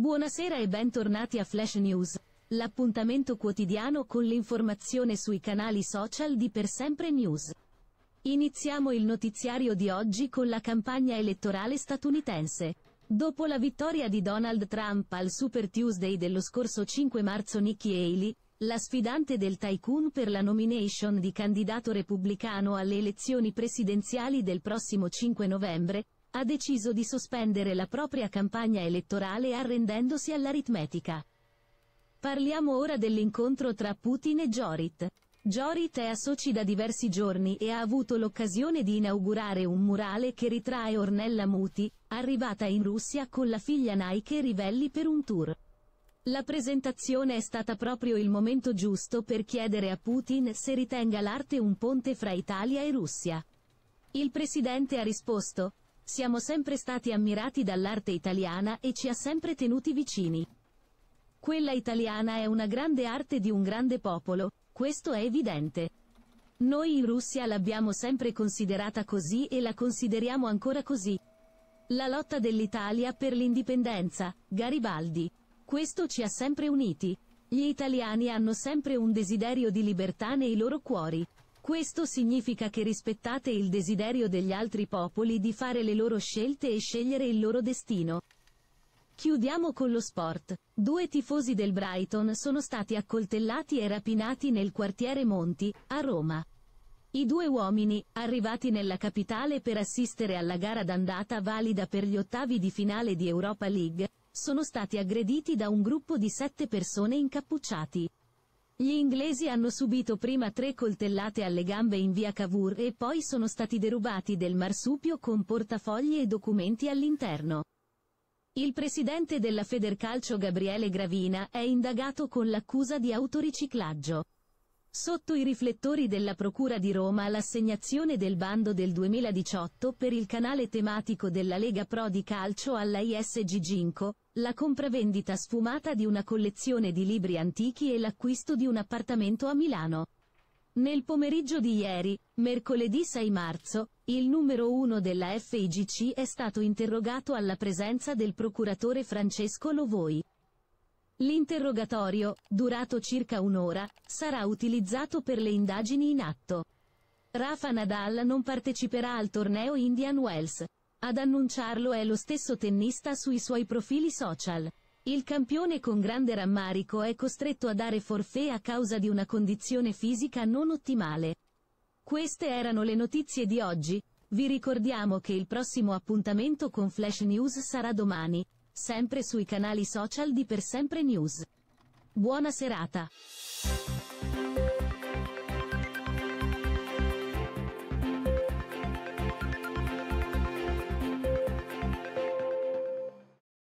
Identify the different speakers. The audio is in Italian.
Speaker 1: Buonasera e bentornati a Flash News, l'appuntamento quotidiano con l'informazione sui canali social di Per Sempre News. Iniziamo il notiziario di oggi con la campagna elettorale statunitense. Dopo la vittoria di Donald Trump al Super Tuesday dello scorso 5 marzo Nikki Haley, la sfidante del tycoon per la nomination di candidato repubblicano alle elezioni presidenziali del prossimo 5 novembre, ha deciso di sospendere la propria campagna elettorale arrendendosi all'aritmetica. Parliamo ora dell'incontro tra Putin e Jorit. Jorit è a Sochi da diversi giorni e ha avuto l'occasione di inaugurare un murale che ritrae Ornella Muti, arrivata in Russia con la figlia Nike Rivelli per un tour. La presentazione è stata proprio il momento giusto per chiedere a Putin se ritenga l'arte un ponte fra Italia e Russia. Il presidente ha risposto, siamo sempre stati ammirati dall'arte italiana e ci ha sempre tenuti vicini. Quella italiana è una grande arte di un grande popolo, questo è evidente. Noi in Russia l'abbiamo sempre considerata così e la consideriamo ancora così. La lotta dell'Italia per l'indipendenza, Garibaldi. Questo ci ha sempre uniti. Gli italiani hanno sempre un desiderio di libertà nei loro cuori. Questo significa che rispettate il desiderio degli altri popoli di fare le loro scelte e scegliere il loro destino. Chiudiamo con lo sport. Due tifosi del Brighton sono stati accoltellati e rapinati nel quartiere Monti, a Roma. I due uomini, arrivati nella capitale per assistere alla gara d'andata valida per gli ottavi di finale di Europa League, sono stati aggrediti da un gruppo di sette persone incappucciati. Gli inglesi hanno subito prima tre coltellate alle gambe in via Cavour e poi sono stati derubati del marsupio con portafogli e documenti all'interno. Il presidente della Federcalcio Gabriele Gravina è indagato con l'accusa di autoriciclaggio. Sotto i riflettori della Procura di Roma l'assegnazione del bando del 2018 per il canale tematico della Lega Pro di Calcio alla ISG Ginco, la compravendita sfumata di una collezione di libri antichi e l'acquisto di un appartamento a Milano. Nel pomeriggio di ieri, mercoledì 6 marzo, il numero 1 della FIGC è stato interrogato alla presenza del procuratore Francesco Lovoi. L'interrogatorio, durato circa un'ora, sarà utilizzato per le indagini in atto. Rafa Nadal non parteciperà al torneo Indian Wells. Ad annunciarlo è lo stesso tennista sui suoi profili social. Il campione con grande rammarico è costretto a dare forfè a causa di una condizione fisica non ottimale. Queste erano le notizie di oggi, vi ricordiamo che il prossimo appuntamento con Flash News sarà domani, sempre sui canali social di Per Sempre News. Buona serata!